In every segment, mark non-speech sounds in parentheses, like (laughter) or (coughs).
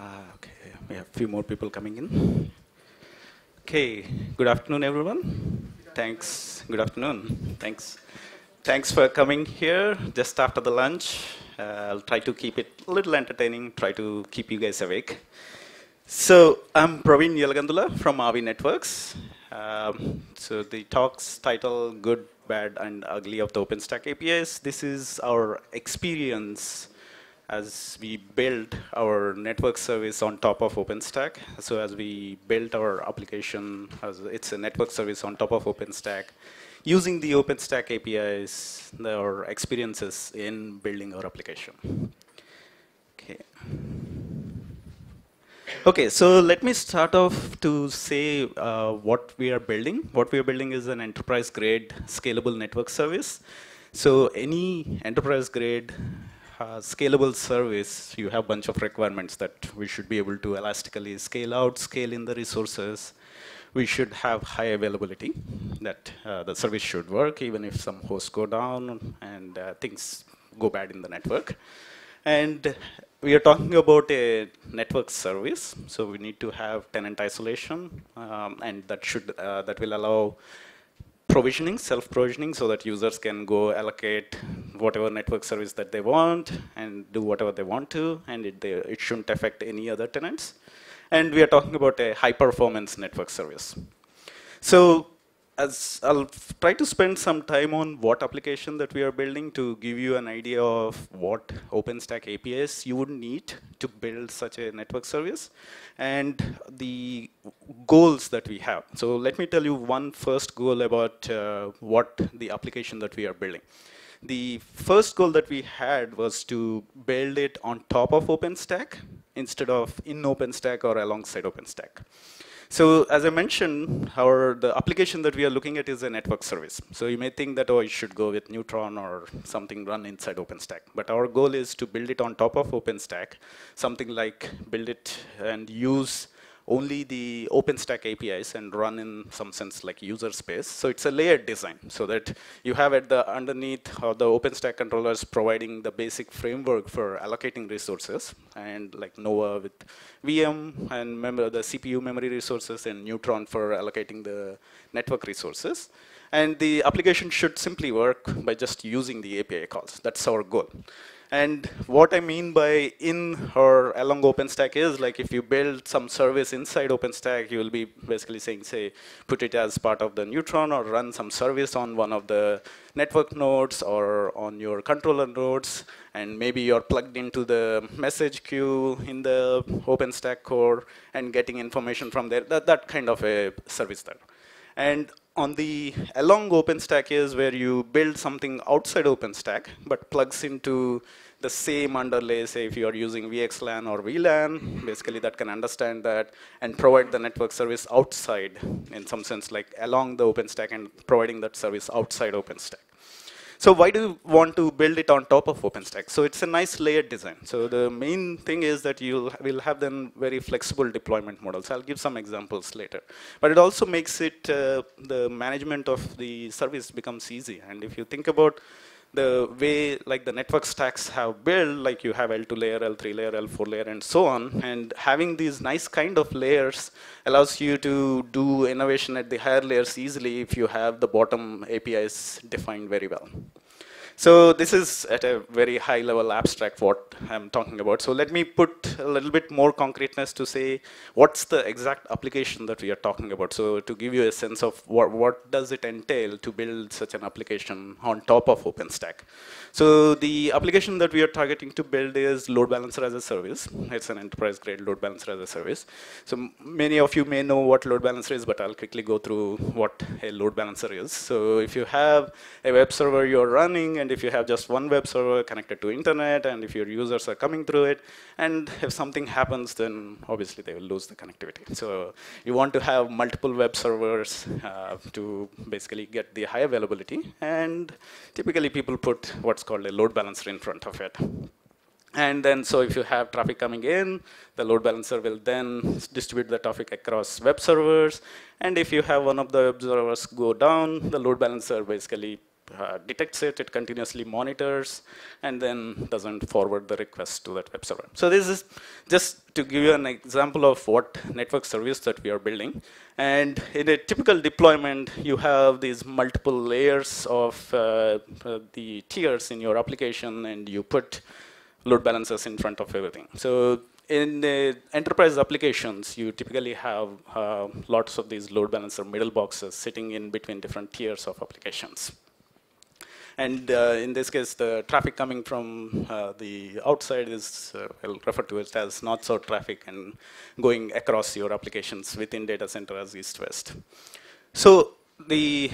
Ah, okay, we have a few more people coming in. Okay, good afternoon, everyone. Thanks. Good afternoon. Thanks. Thanks for coming here just after the lunch. Uh, I'll try to keep it a little entertaining, try to keep you guys awake. So I'm Praveen Yelagandula from Avi Networks. Um, so the talk's title, Good, Bad, and Ugly of the OpenStack APIs. This is our experience as we built our network service on top of OpenStack. So as we built our application, it's a network service on top of OpenStack, using the OpenStack APIs, our experiences in building our application. Okay. Okay, so let me start off to say uh, what we are building. What we are building is an enterprise-grade scalable network service. So any enterprise-grade uh, scalable service, you have a bunch of requirements that we should be able to elastically scale out, scale in the resources. We should have high availability that uh, the service should work even if some hosts go down and uh, things go bad in the network. And we are talking about a network service, so we need to have tenant isolation, um, and that should uh, that will allow provisioning, self-provisioning, so that users can go allocate whatever network service that they want and do whatever they want to, and it, they, it shouldn't affect any other tenants. And we are talking about a high-performance network service. So as I'll try to spend some time on what application that we are building to give you an idea of what OpenStack APIs you would need to build such a network service and the goals that we have. So let me tell you one first goal about uh, what the application that we are building. The first goal that we had was to build it on top of OpenStack instead of in OpenStack or alongside OpenStack. So as I mentioned, our the application that we are looking at is a network service. So you may think that, oh, it should go with Neutron or something run inside OpenStack. But our goal is to build it on top of OpenStack, something like build it and use only the OpenStack APIs and run in some sense like user space. So it's a layered design so that you have at the underneath uh, the OpenStack controllers providing the basic framework for allocating resources and like NOAA with VM and member the CPU memory resources and Neutron for allocating the network resources. And the application should simply work by just using the API calls. That's our goal. And what I mean by in or along OpenStack is like if you build some service inside OpenStack, you will be basically saying, say, put it as part of the Neutron or run some service on one of the network nodes or on your controller nodes. And maybe you're plugged into the message queue in the OpenStack core and getting information from there, that, that kind of a service there. And on the along OpenStack is where you build something outside OpenStack but plugs into the same underlay, say if you are using VXLAN or VLAN, basically that can understand that and provide the network service outside in some sense like along the OpenStack and providing that service outside OpenStack. So why do you want to build it on top of OpenStack? So it's a nice layered design. So the main thing is that you will have then very flexible deployment models. I'll give some examples later. But it also makes it, uh, the management of the service becomes easy. And if you think about the way like the network stacks have built, like you have L2 layer, L3 layer, L4 layer, and so on. And having these nice kind of layers allows you to do innovation at the higher layers easily if you have the bottom APIs defined very well. So this is at a very high level abstract what I'm talking about. So let me put a little bit more concreteness to say what's the exact application that we are talking about. So to give you a sense of what, what does it entail to build such an application on top of OpenStack. So the application that we are targeting to build is load balancer as a service. It's an enterprise grade load balancer as a service. So many of you may know what load balancer is, but I'll quickly go through what a load balancer is. So if you have a web server you're running and and if you have just one web server connected to internet, and if your users are coming through it, and if something happens, then obviously they will lose the connectivity. So you want to have multiple web servers uh, to basically get the high availability, and typically people put what's called a load balancer in front of it. And then, so if you have traffic coming in, the load balancer will then distribute the traffic across web servers. And if you have one of the web servers go down, the load balancer basically uh, detects it, it continuously monitors, and then doesn't forward the request to that web server. So this is just to give you an example of what network service that we are building. And in a typical deployment, you have these multiple layers of uh, uh the tiers in your application, and you put load balancers in front of everything. So in enterprise applications, you typically have uh, lots of these load balancer middle boxes sitting in between different tiers of applications. And uh, in this case, the traffic coming from uh, the outside is I'll uh, refer to it as north-south traffic and going across your applications within data center as east-west. So the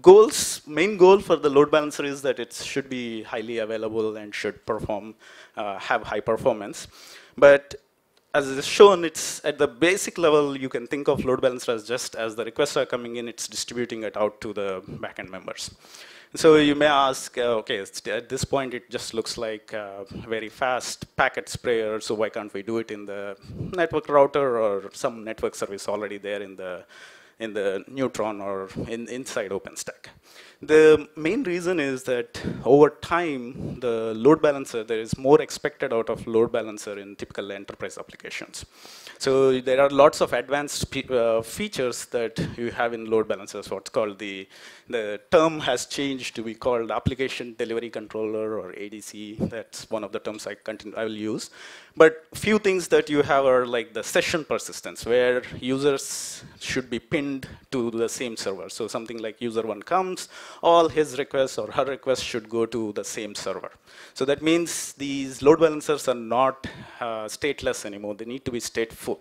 goals, main goal for the load balancer is that it should be highly available and should perform, uh, have high performance. But as is shown, it's at the basic level, you can think of load balancer as just as the requests are coming in, it's distributing it out to the backend members. So you may ask, uh, okay, at this point it just looks like very fast packet sprayer, so why can't we do it in the network router or some network service already there in the in the Neutron or in, inside OpenStack. The main reason is that over time, the load balancer, there is more expected out of load balancer in typical enterprise applications. So there are lots of advanced uh, features that you have in load balancers, what's called the, the term has changed to be called application delivery controller or ADC. That's one of the terms I, continue, I will use. But few things that you have are like the session persistence, where users should be pinned to the same server. So something like user one comes, all his requests or her requests should go to the same server. So that means these load balancers are not uh, stateless anymore. They need to be stateful.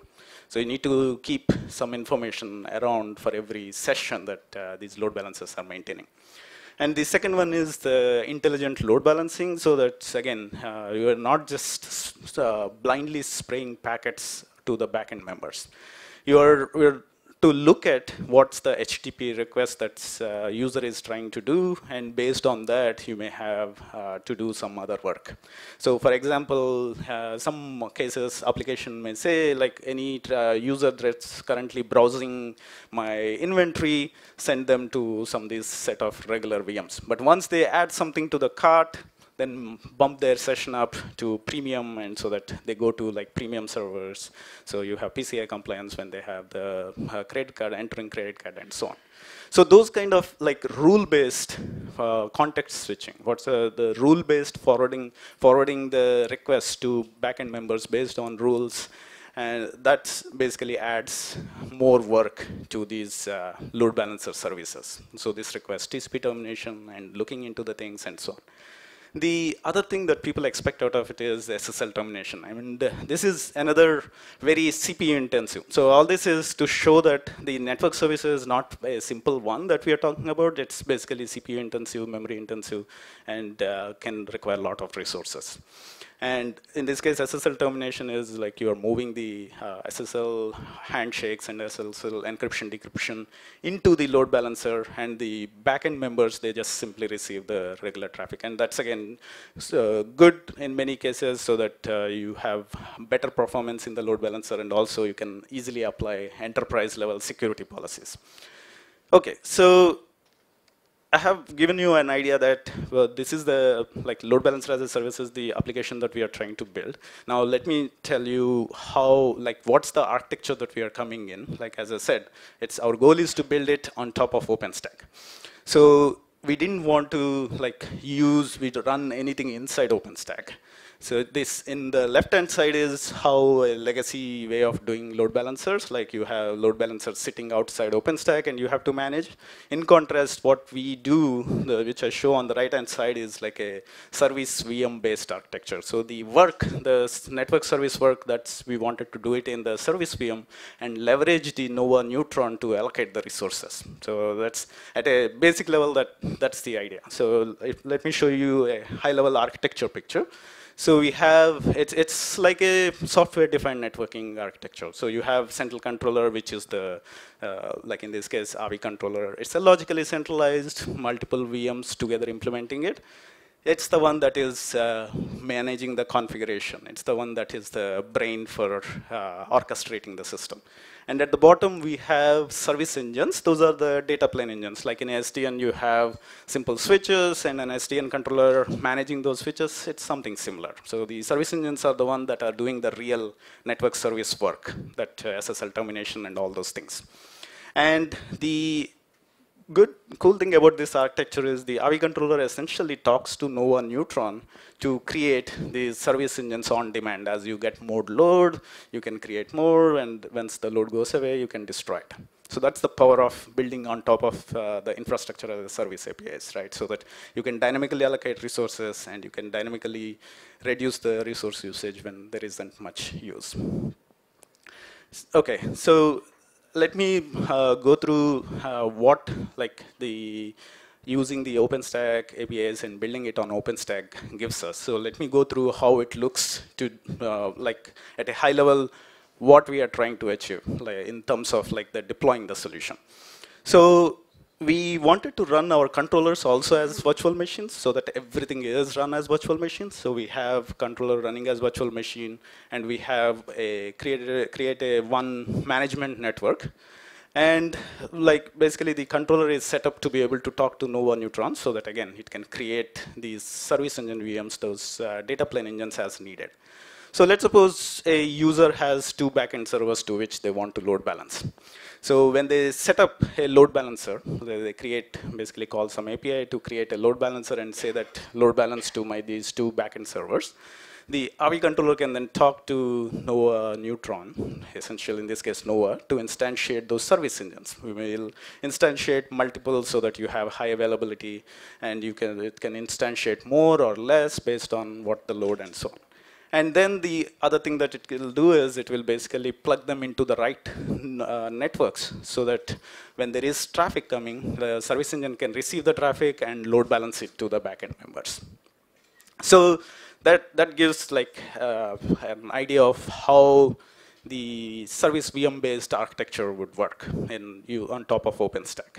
So you need to keep some information around for every session that uh, these load balancers are maintaining. And the second one is the intelligent load balancing. So that's again, uh, you are not just uh, blindly spraying packets to the backend members. You are, you are to look at what's the HTTP request that uh, user is trying to do, and based on that, you may have uh, to do some other work. So for example, uh, some cases application may say, like any uh, user that's currently browsing my inventory, send them to some of these set of regular VMs. But once they add something to the cart, then bump their session up to premium and so that they go to like premium servers. So you have PCI compliance when they have the uh, credit card, entering credit card and so on. So those kind of like rule-based uh, context switching, what's uh, the rule-based forwarding, forwarding the request to backend members based on rules, and that basically adds more work to these uh, load balancer services. So this request TCP termination and looking into the things and so on. The other thing that people expect out of it is SSL termination. I mean, this is another very CPU intensive. So all this is to show that the network service is not a simple one that we are talking about. It's basically CPU intensive, memory intensive, and uh, can require a lot of resources. And in this case, SSL termination is like you are moving the uh, SSL handshakes and SSL encryption decryption into the load balancer, and the backend members they just simply receive the regular traffic. And that's again so uh, good in many cases, so that uh, you have better performance in the load balancer, and also you can easily apply enterprise level security policies. Okay, so I have given you an idea that well, this is the like load balancer as a service is the application that we are trying to build. Now let me tell you how like what's the architecture that we are coming in. Like as I said, it's our goal is to build it on top of OpenStack. So we didn't want to like use, we run anything inside OpenStack. So this in the left-hand side is how a legacy way of doing load balancers, like you have load balancers sitting outside OpenStack and you have to manage. In contrast, what we do, the, which I show on the right-hand side, is like a service VM-based architecture. So the work, the network service work, that's we wanted to do it in the service VM and leverage the Nova Neutron to allocate the resources. So that's at a basic level that that's the idea. So let me show you a high-level architecture picture. So we have, it's, it's like a software-defined networking architecture. So you have central controller, which is the, uh, like in this case, RV controller. It's a logically centralized, multiple VMs together implementing it. It's the one that is uh, managing the configuration. It's the one that is the brain for uh, orchestrating the system. And at the bottom, we have service engines. Those are the data plane engines. Like in SDN, you have simple switches and an SDN controller managing those switches. It's something similar. So the service engines are the one that are doing the real network service work, that uh, SSL termination and all those things. And the good cool thing about this architecture is the AVI controller essentially talks to Nova Neutron to create these service engines on demand. As you get more load, you can create more, and once the load goes away, you can destroy it. So that's the power of building on top of uh, the infrastructure as a service APIs, right? So that you can dynamically allocate resources and you can dynamically reduce the resource usage when there isn't much use. Okay, so let me uh, go through uh, what like the using the OpenStack APIs and building it on OpenStack gives us. So let me go through how it looks to uh, like at a high level what we are trying to achieve like, in terms of like the deploying the solution. So we wanted to run our controllers also as virtual machines so that everything is run as virtual machines. So we have controller running as virtual machine and we have a create a, create a one management network. And like basically the controller is set up to be able to talk to Nova Neutron so that again it can create these service engine VMs, those uh, data plane engines as needed. So let's suppose a user has two backend servers to which they want to load balance. So when they set up a load balancer, they, create, basically call some API to create a load balancer and say that load balance to my these two backend servers. The Avi controller can then talk to Nova Neutron, essentially in this case Nova, to instantiate those service engines. We will instantiate multiple so that you have high availability and you can, it can instantiate more or less based on what the load and so on. And then the other thing that it will do is it will basically plug them into the right uh, networks so that when there is traffic coming, the service engine can receive the traffic and load balance it to the backend members. So that, that gives like uh, an idea of how the service VM-based architecture would work in you on top of OpenStack.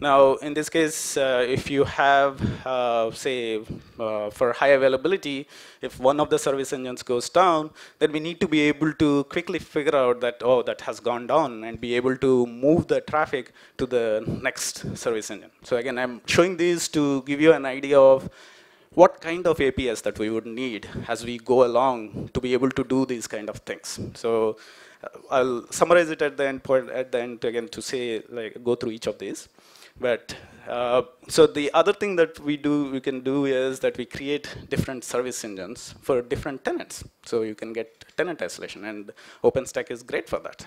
Now, in this case, uh, if you have, uh, say, uh, for high availability, if one of the service engines goes down, then we need to be able to quickly figure out that, oh, that has gone down, and be able to move the traffic to the next service engine. So again, I'm showing these to give you an idea of what kind of APIs that we would need as we go along to be able to do these kind of things. So uh, I'll summarize it at the end point at the end again to say like go through each of these. But uh, so the other thing that we do we can do is that we create different service engines for different tenants. So you can get tenant isolation, and OpenStack is great for that.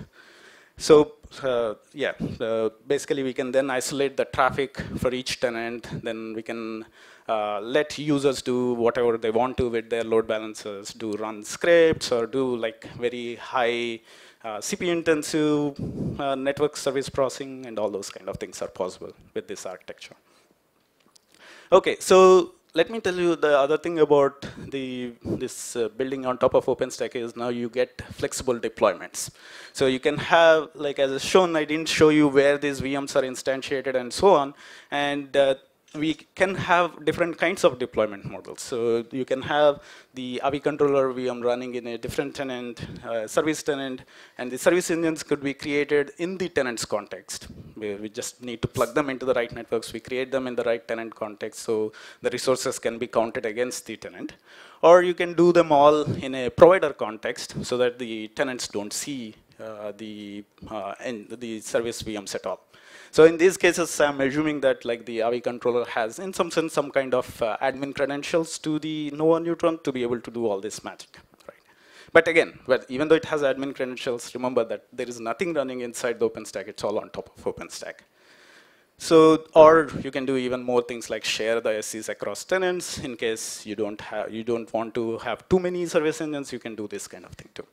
So uh, yeah, uh, basically we can then isolate the traffic for each tenant. Then we can uh, let users do whatever they want to with their load balancers, do run scripts or do like very high uh, CPU intensive uh, network service processing and all those kind of things are possible with this architecture. Okay, so let me tell you the other thing about the this uh, building on top of OpenStack is now you get flexible deployments. So you can have, like as shown, I didn't show you where these VMs are instantiated and so on. And uh, we can have different kinds of deployment models. So you can have the AVI controller VM running in a different tenant, uh, service tenant, and the service engines could be created in the tenant's context. We, we, just need to plug them into the right networks. We create them in the right tenant context so the resources can be counted against the tenant. Or you can do them all in a provider context so that the tenants don't see uh, the, uh, the service VMs at all. So in these cases, I'm assuming that like the AVI controller has, in some sense, some kind of uh, admin credentials to the Nova Neutron to be able to do all this magic. Right? But again, but even though it has admin credentials, remember that there is nothing running inside the OpenStack. It's all on top of OpenStack. So, or you can do even more things like share the SCs across tenants in case you don't have, you don't want to have too many service engines, you can do this kind of thing too.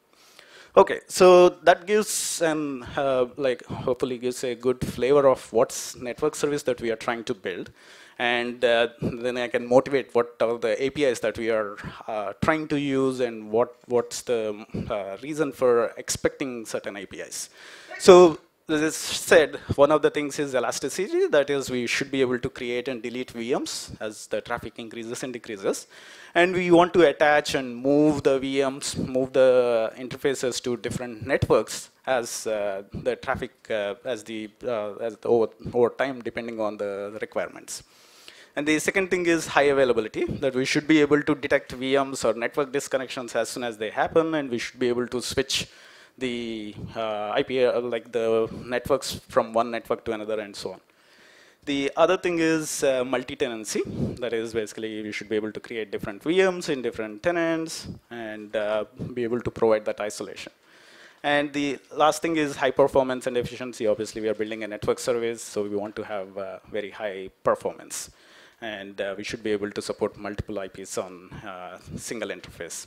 Okay, so that gives an uh, like hopefully gives a good flavor of what's network service that we are trying to build, and uh, then I can motivate what are the APIs that we are uh, trying to use and what what's the uh, reason for expecting certain APIs. So this said, one of the things is elasticity. That is, we should be able to create and delete VMs as the traffic increases and decreases. And we want to attach and move the VMs, move the interfaces to different networks as uh, the traffic, uh, as the, uh, as the over, over time, depending on the requirements. And the second thing is high availability, that we should be able to detect VMs or network disconnections as soon as they happen, and we should be able to switch the uh, IP, uh, like the networks from one network to another and so on. The other thing is uh, multi-tenancy. That is basically you should be able to create different VMs in different tenants and uh, be able to provide that isolation. And the last thing is high performance and efficiency. Obviously, we are building a network service, so we want to have uh, very high performance. And uh, we should be able to support multiple IPs on uh, single interface.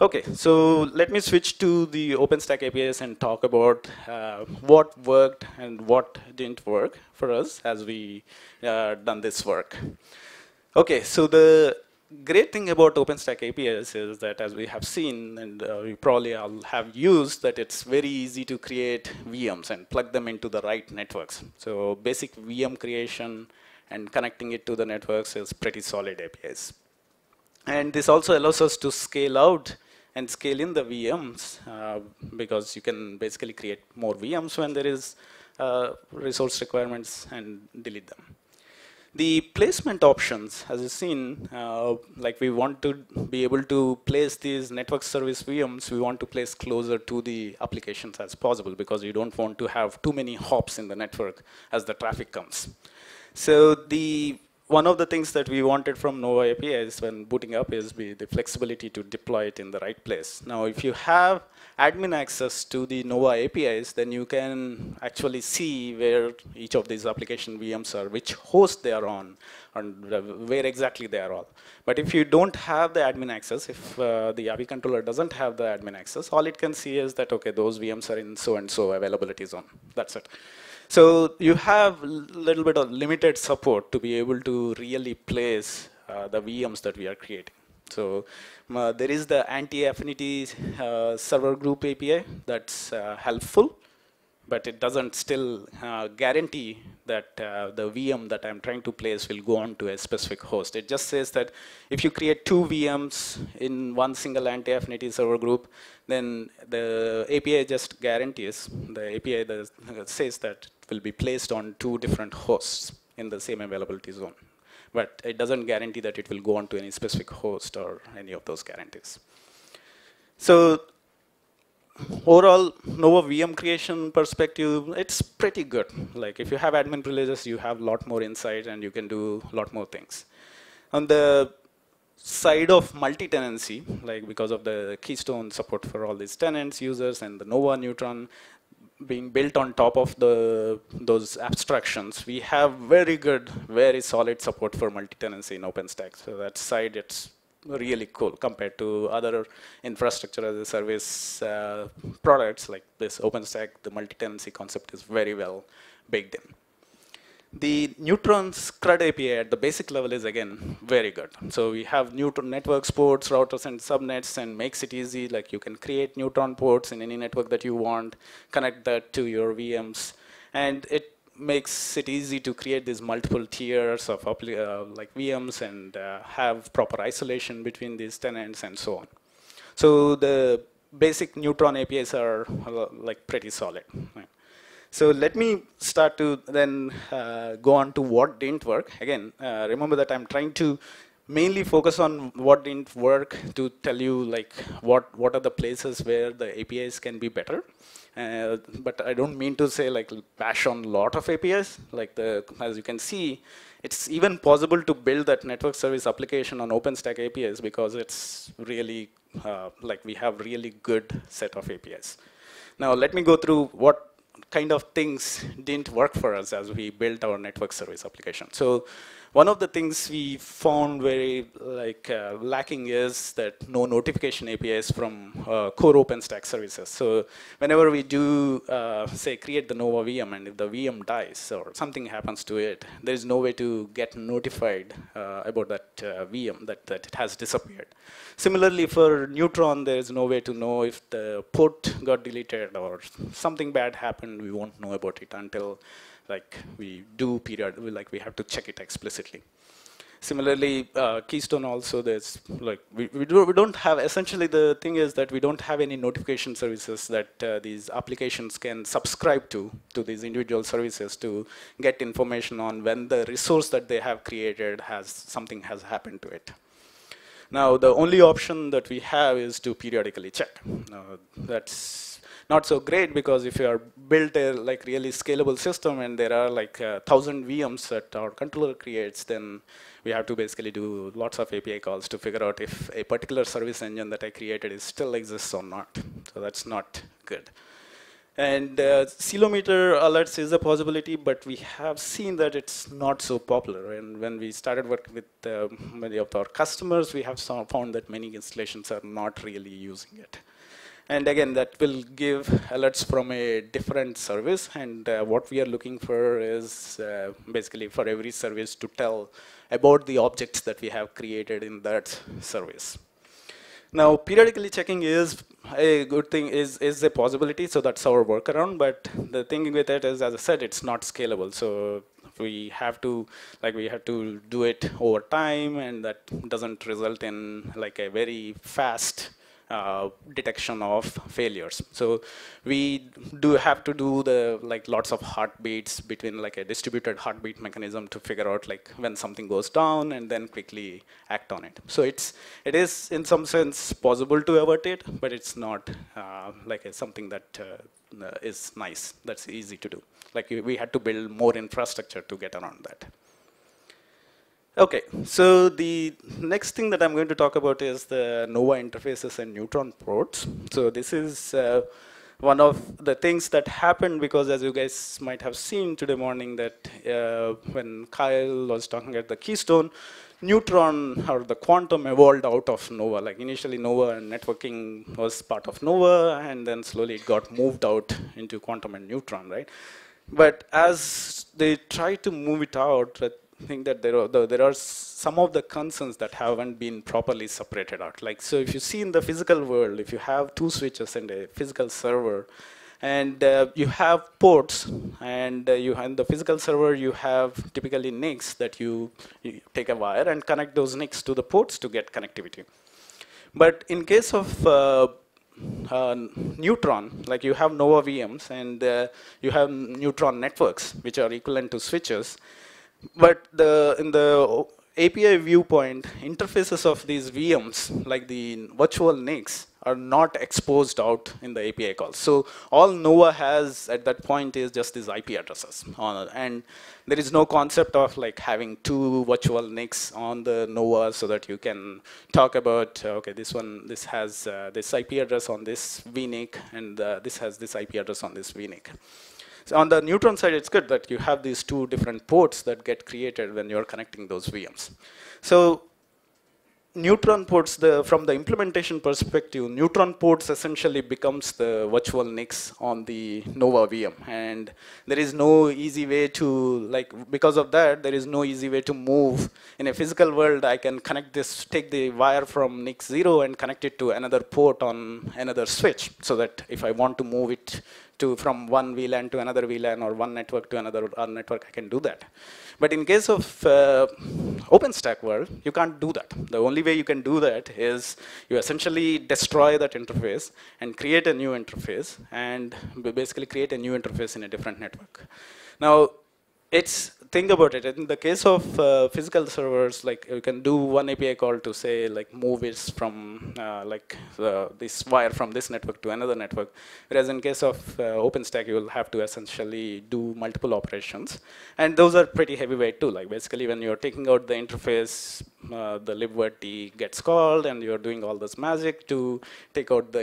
Okay, so let me switch to the OpenStack APIs and talk about uh, what worked and what didn't work for us as we uh, done this work. Okay, so the great thing about OpenStack APIs is that as we have seen and uh, we probably all have used that it's very easy to create VMs and plug them into the right networks. So basic VM creation and connecting it to the networks is pretty solid APIs. And this also allows us to scale out and scale in the VMs uh, because you can basically create more VMs when there is uh, resource requirements and delete them. The placement options, as you've seen, uh, like we want to be able to place these network service VMs, we want to place closer to the applications as possible because you don't want to have too many hops in the network as the traffic comes. So the one of the things that we wanted from Nova API is when booting up is be the flexibility to deploy it in the right place. Now, if you have admin access to the Nova APIs, then you can actually see where each of these application VMs are, which host they are on, and where exactly they are all. But if you don't have the admin access, if uh, the API controller doesn't have the admin access, all it can see is that, okay, those VMs are in so-and-so availability zone. That's it. So you have a little bit of limited support to be able to really place uh, the VMs that we are creating. So uh, there is the anti-affinity uh, server group API that's uh, helpful, but it doesn't still uh, guarantee that uh, the VM that I'm trying to place will go on to a specific host. It just says that if you create two VMs in one single anti-affinity server group, then the API just guarantees, the API says that will be placed on two different hosts in the same availability zone. But it doesn't guarantee that it will go on to any specific host or any of those guarantees. So overall, Nova VM creation perspective, it's pretty good. Like if you have admin privileges, you have a lot more insight and you can do a lot more things. On the side of multi-tenancy, like because of the Keystone support for all these tenants, users, and the Nova Neutron, being built on top of the those abstractions, we have very good, very solid support for multi-tenancy in OpenStack. So that side, it's really cool compared to other infrastructure as a service uh, products like this OpenStack. The multi-tenancy concept is very well baked in. The Neutron CRUD API at the basic level is again very good. So we have Neutron networks, ports, routers, and subnets, and makes it easy. Like you can create Neutron ports in any network that you want, connect that to your VMs, and it makes it easy to create these multiple tiers of uh, like VMs and uh, have proper isolation between these tenants and so on. So the basic Neutron APIs are uh, like pretty solid. Right? So let me start to then uh, go on to what didn't work. Again, uh, remember that I'm trying to mainly focus on what didn't work to tell you like what what are the places where the APIs can be better. Uh, but I don't mean to say like bash on lot of APIs. Like the as you can see, it's even possible to build that network service application on OpenStack APIs because it's really uh, like we have really good set of APIs. Now let me go through what kind of things didn't work for us as we built our network service application. So one of the things we found very like uh, lacking is that no notification APIs from uh, core OpenStack services. So whenever we do, uh, say, create the Nova VM, and if the VM dies or something happens to it, there is no way to get notified uh, about that uh, VM that, that it has disappeared. Similarly, for Neutron, there is no way to know if the port got deleted or something bad happened. We won't know about it until like we do period, like we have to check it explicitly. Similarly, uh, Keystone also, there's like, we, we, do, we don't have, essentially the thing is that we don't have any notification services that uh, these applications can subscribe to, to these individual services to get information on when the resource that they have created has, something has happened to it. Now, the only option that we have is to periodically check. that's not so great because if you are built a like really scalable system and there are like a uh, thousand VMs that our controller creates, then we have to basically do lots of API calls to figure out if a particular service engine that I created is still exists or not. So that's not good. And uh, kilometer alerts is a possibility, but we have seen that it's not so popular. And when we started working with uh, many of our customers, we have found that many installations are not really using it and again that will give alerts from a different service and uh, what we are looking for is uh, basically for every service to tell about the objects that we have created in that service now periodically checking is a good thing is is a possibility so that's our workaround but the thing with it is as i said it's not scalable so we have to like we have to do it over time and that doesn't result in like a very fast uh, detection of failures. So we do have to do the like lots of heartbeats between like a distributed heartbeat mechanism to figure out like when something goes down and then quickly act on it. So it's it is in some sense possible to avert it, but it's not uh, like a, something that uh, is nice. That's easy to do. Like we had to build more infrastructure to get around that. Okay, so the next thing that I'm going to talk about is the NOVA interfaces and neutron ports. So this is uh, one of the things that happened because as you guys might have seen today morning that uh, when Kyle was talking at the Keystone, neutron or the quantum evolved out of NOVA. Like initially NOVA and networking was part of NOVA and then slowly it got moved out into quantum and neutron, right? But as they try to move it out, think that there are, the, there are some of the concerns that haven't been properly separated out. Like, so if you see in the physical world, if you have two switches and a physical server, and uh, you have ports, and uh, you in the physical server you have typically NICs that you, you take a wire and connect those NICs to the ports to get connectivity. But in case of uh, uh, neutron like you have nova vms and uh, you have neutron networks which are equivalent to switches but the, in the API viewpoint, interfaces of these VMs, like the virtual NICs, are not exposed out in the API calls. So all Nova has at that point is just these IP addresses. and there is no concept of like having two virtual NICs on the Nova so that you can talk about, uh, okay, this one, this has uh, this IP address on this VNIC, and uh, this has this IP address on this VNIC. So on the Neutron side, it's good that you have these two different ports that get created when you're connecting those VMs. So Neutron ports, the, from the implementation perspective, Neutron ports essentially becomes the virtual NICs on the Nova VM. And there is no easy way to, like, because of that, there is no easy way to move. In a physical world, I can connect this, take the wire from NIC 0 and connect it to another port on another switch so that if I want to move it to from one VLAN to another VLAN or one network to another network, I can do that. But in case of uh, OpenStack world, you can't do that. The only way you can do that is you essentially destroy that interface and create a new interface and basically create a new interface in a different network. Now, it's think about it. In the case of uh, physical servers, like you can do one API call to say like move it from uh, like uh, this wire from this network to another network. Whereas in case of uh, OpenStack, you will have to essentially do multiple operations, and those are pretty heavyweight too. Like basically, when you're taking out the interface, uh, the libvirt gets called, and you're doing all this magic to take out the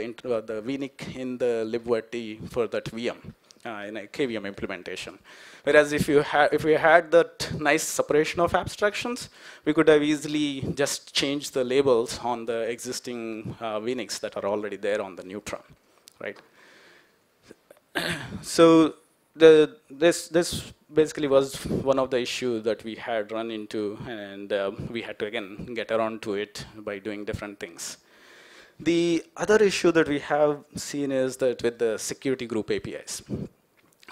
the VNIC in the libvirt for that VM uh, in a KVM implementation. Whereas if you had if we had that nice separation of abstractions, we could have easily just changed the labels on the existing uh, that are already there on the Neutron, right? (clears throat) so the this this basically was one of the issues that we had run into, and uh, we had to again get around to it by doing different things. The other issue that we have seen is that with the security group APIs.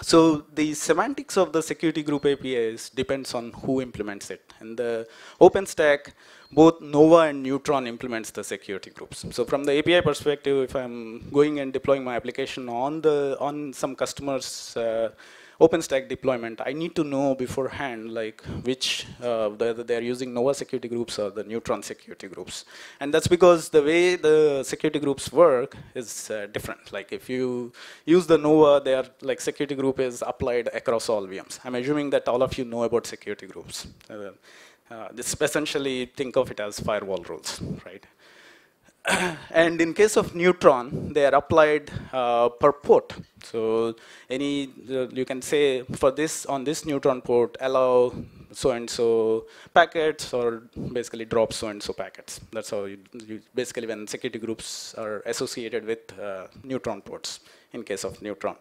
So the semantics of the security group APIs depends on who implements it. In the OpenStack, both Nova and Neutron implements the security groups. So from the API perspective, if I'm going and deploying my application on the on some customer's uh, OpenStack deployment, I need to know beforehand like which, uh, whether they're using Nova security groups or the Neutron security groups. And that's because the way the security groups work is uh, different. Like if you use the Nova, their like security group is applied across all VMs. I'm assuming that all of you know about security groups. Uh, uh, this essentially think of it as firewall rules, right? (coughs) and in case of neutron, they are applied uh, per port. So any uh, you can say for this on this neutron port, allow so and so packets or basically drop so and so packets. That's how you, you basically when security groups are associated with uh, neutron ports in case of neutron.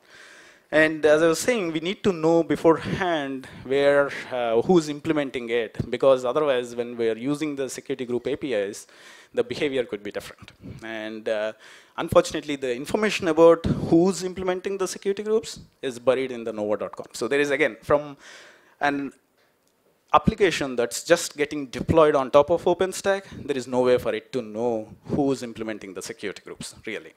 And as I was saying, we need to know beforehand where uh, who's implementing it because otherwise, when we are using the security group APIs, the behavior could be different. And uh, unfortunately, the information about who's implementing the security groups is buried in the nova.com. So there is, again, from an application that's just getting deployed on top of OpenStack, there is no way for it to know who's implementing the security groups, really.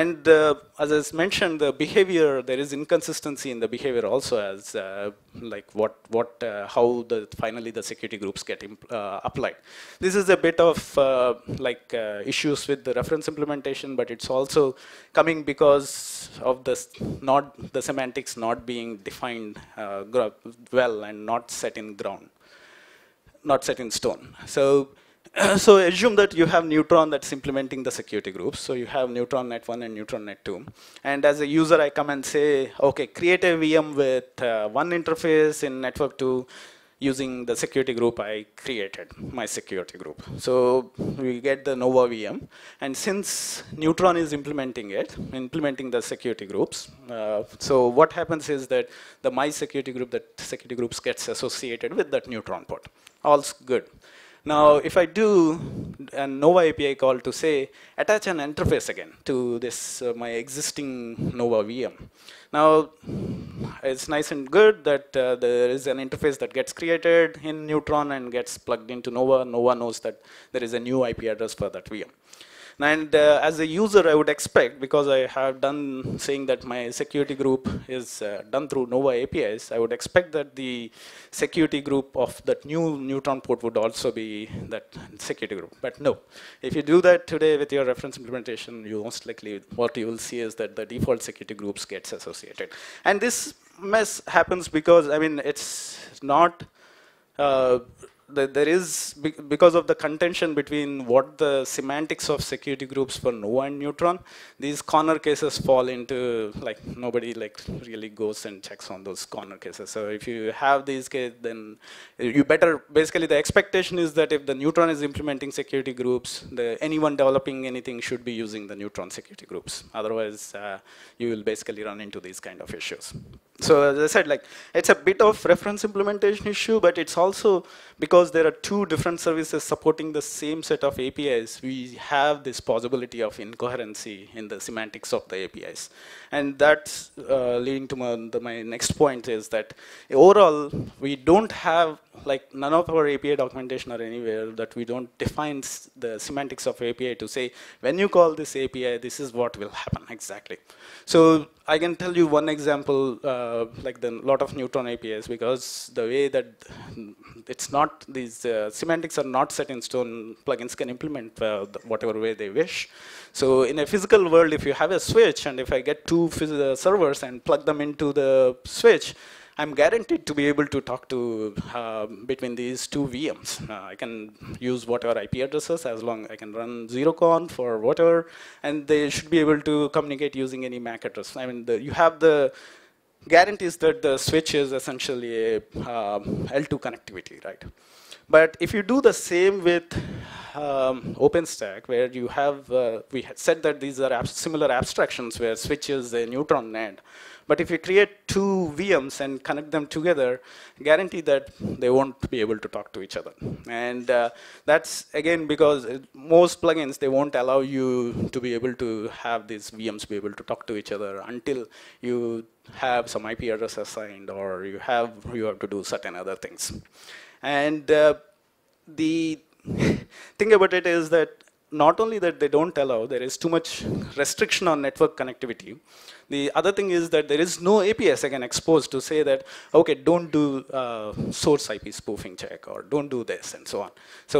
And uh, as I mentioned, the behavior, there is inconsistency in the behavior also as uh, like what, what, uh, how the finally the security groups get uh, applied. This is a bit of uh, like uh, issues with the reference implementation, but it's also coming because of the, not, the semantics not being defined well and not set in ground, not set in stone. So (clears throat) so assume that you have neutron that's implementing the security groups. So you have neutron net 1 and neutron net 2. And as a user, I come and say, OK, create a VM with uh, one interface in network 2 using the security group I created, my security group. So we get the Nova VM. And since Neutron is implementing it, implementing the security groups, uh, so what happens is that the my security group, that security groups gets associated with that Neutron port. All's good. Now, if I do a Nova API call to say, attach an interface again to this uh, my existing Nova VM. Now, it's nice and good that uh, there is an interface that gets created in Neutron and gets plugged into Nova. Nova knows that there is a new IP address for that VM. And uh, as a user, I would expect, because I have done saying that my security group is uh, done through Nova APIs, I would expect that the security group of that new Neutron port would also be that security group. But no, if you do that today with your reference implementation, you most likely, what you will see is that the default security groups gets associated. And this mess happens because, I mean, it's not uh, there is because of the contention between what the semantics of security groups for Nova and Neutron, these corner cases fall into like nobody like really goes and checks on those corner cases. So if you have these cases, then you better basically the expectation is that if the Neutron is implementing security groups, the anyone developing anything should be using the Neutron security groups. Otherwise, uh, you will basically run into these kind of issues so as I said, like it's a bit of reference implementation issue, but it's also because there are two different services supporting the same set of APIs, we have this possibility of incoherency in the semantics of the APIs. And that's uh, leading to my, the, my next point is that overall, we don't have, like none of our API documentation or anywhere that we don't define the semantics of API to say, when you call this API, this is what will happen exactly. So I can tell you one example, uh, like the lot of neutron APIs, because the way that it's not, these uh, semantics are not set in stone, plugins can implement uh, whatever way they wish. So in a physical world, if you have a switch, and if I get two uh, servers and plug them into the switch, I'm guaranteed to be able to talk to uh, between these two VMs. Uh, I can use whatever IP addresses as long I can run zeroconf or whatever, and they should be able to communicate using any MAC address. I mean, the, you have the guarantees that the switch is essentially a uh, L2 connectivity, right? But if you do the same with um, OpenStack, where you have, uh, we said that these are ab similar abstractions where switch is a neutron net, but if you create two VMs and connect them together, guarantee that they won't be able to talk to each other. And uh, that's, again, because most plugins, they won't allow you to be able to have these VMs be able to talk to each other until you have some IP address assigned or you have, you have to do certain other things. And uh, the (laughs) thing about it is that not only that they don't allow, there is too much restriction on network connectivity. The other thing is that there is no APS again exposed to say that, okay, don't do uh, source IP spoofing check or don't do this and so on. So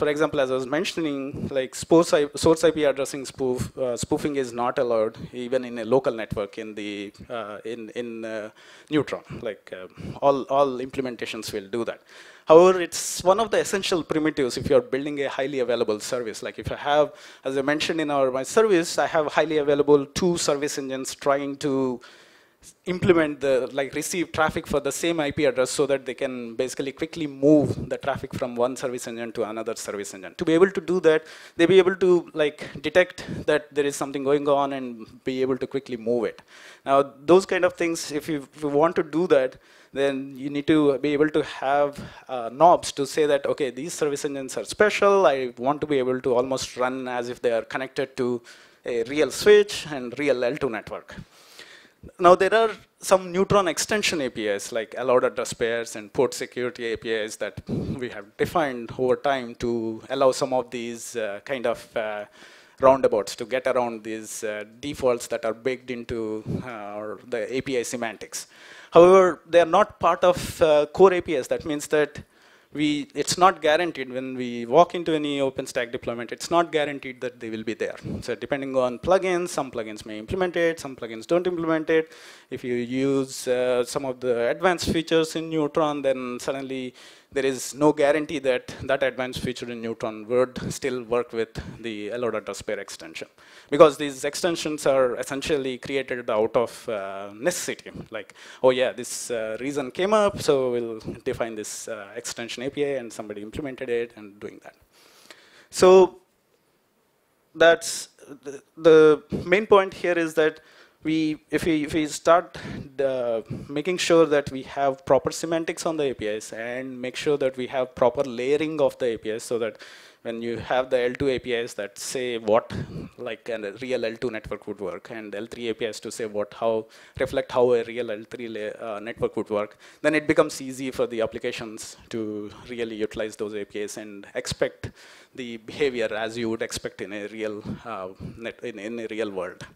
for example, as I was mentioning, like source IP addressing spoof, uh, spoofing is not allowed even in a local network in the uh, in in uh, Neutron. Like uh, all all implementations will do that. However, it's one of the essential primitives if you're building a highly available service. Like if I have, as I mentioned in our my service, I have highly available two service engines trying to implement the, like receive traffic for the same IP address so that they can basically quickly move the traffic from one service engine to another service engine. To be able to do that, they be able to like detect that there is something going on and be able to quickly move it. Now, those kind of things, if you, if you want to do that, then you need to be able to have uh, knobs to say that, okay, these service engines are special. I want to be able to almost run as if they are connected to a real switch and real L2 network. Now there are some neutron extension APIs like allowed address pairs and port security APIs that we have defined over time to allow some of these uh, kind of uh, roundabouts to get around these uh, defaults that are baked into uh, the API semantics. However, they are not part of uh, core APIs. That means that we, it's not guaranteed when we walk into any OpenStack deployment, it's not guaranteed that they will be there. So depending on plugins, some plugins may implement it, some plugins don't implement it. If you use uh, some of the advanced features in Neutron, then suddenly there is no guarantee that that advanced feature in Newton would still work with the L.Spare extension. Because these extensions are essentially created out of uh, necessity. Like, oh yeah, this uh, reason came up, so we'll define this uh, extension API and somebody implemented it and doing that. So that's the main point here is that we if we if we start uh, making sure that we have proper semantics on the APIs and make sure that we have proper layering of the APIs so that when you have the L2 APIs that say what like a real L2 network would work and L3 APIs to say what how reflect how a real L3 uh, network would work then it becomes easy for the applications to really utilize those APIs and expect the behavior as you would expect in a real uh, net in, in a real world.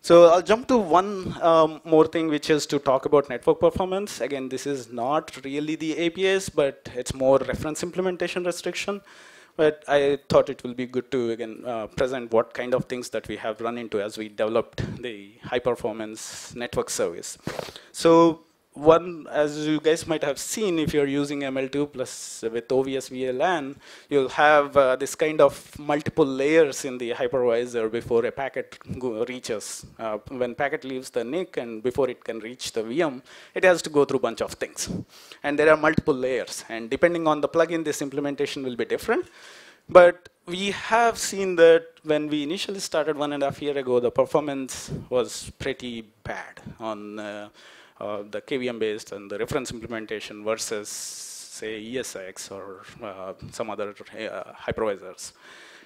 So I'll jump to one um, more thing, which is to talk about network performance. Again, this is not really the APIs, but it's more reference implementation restriction. But I thought it will be good to again uh, present what kind of things that we have run into as we developed the high performance network service. So one, as you guys might have seen, if you're using ML2 plus with OVS VLAN, you'll have uh, this kind of multiple layers in the hypervisor before a packet reaches. Uh, when packet leaves the NIC and before it can reach the VM, it has to go through a bunch of things. And there are multiple layers. And depending on the plugin, this implementation will be different. But we have seen that when we initially started one and a half year ago, the performance was pretty bad on uh, uh, the KVM based and the reference implementation versus say ESX or uh, some other uh, hypervisors.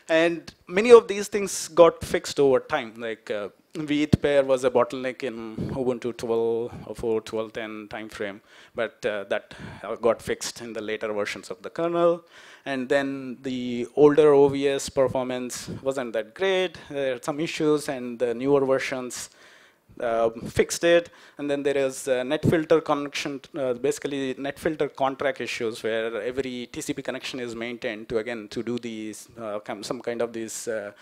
And many of these things got fixed over time. Like uh, Vite pair was a bottleneck in Ubuntu 12 or 4, 12, 10 timeframe, but uh, that uh, got fixed in the later versions of the kernel. And then the older OVS performance wasn't that great. There are some issues, and the newer versions uh, fixed it and then there is net filter connection uh, basically net filter contract issues where every TCP connection is maintained to again to do these uh, some kind of these uh,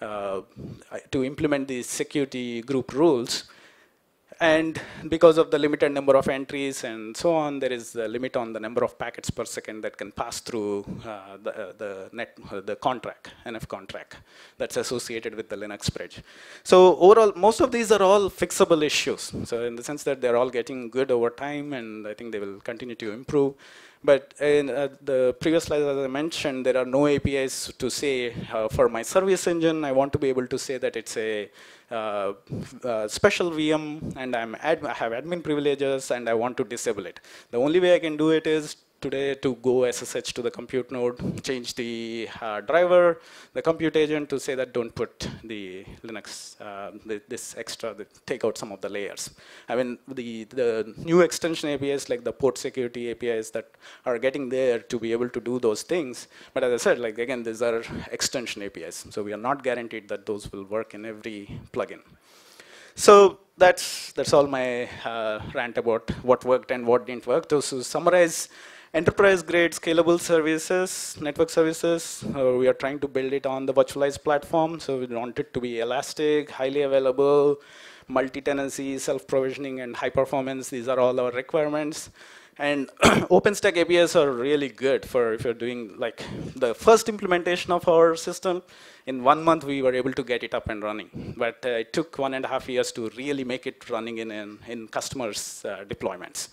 uh, to implement these security group rules and because of the limited number of entries and so on, there is a limit on the number of packets per second that can pass through uh, the, uh, the net, uh, the contract, NF contract that's associated with the Linux bridge. So overall, most of these are all fixable issues. So in the sense that they're all getting good over time and I think they will continue to improve. But in uh, the previous slide, as I mentioned, there are no APIs to say uh, for my service engine, I want to be able to say that it's a uh, uh special VM and i have admin privileges and I want to disable it. The only way I can do it is today to go SSH to the compute node, change the uh, driver, the compute agent to say that don't put the Linux, uh, the, this extra, the, take out some of the layers. I mean, the, the new extension APIs like the port security APIs that are getting there to be able to do those things. But as I said, like again, these are extension APIs. So we are not guaranteed that those will work in every plugin. So that's, that's all my uh, rant about what worked and what didn't work. So to summarize, enterprise grade scalable services, network services. Uh, we are trying to build it on the virtualized platform. So we want it to be elastic, highly available, multi-tenancy, self-provisioning, and high performance. These are all our requirements. And (clears throat) OpenStack APIs are really good for if you're doing like the first implementation of our system. In one month, we were able to get it up and running. But uh, it took one and a half years to really make it running in, in, in customers' uh, deployments.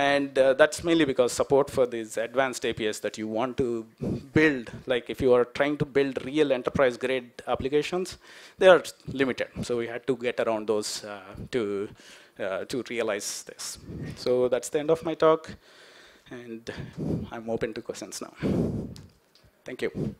And uh, that's mainly because support for these advanced APIs that you want to build, like if you are trying to build real enterprise grade applications, they are limited. So we had to get around those uh, to, uh, to realize this. So that's the end of my talk. And I'm open to questions now. Thank you.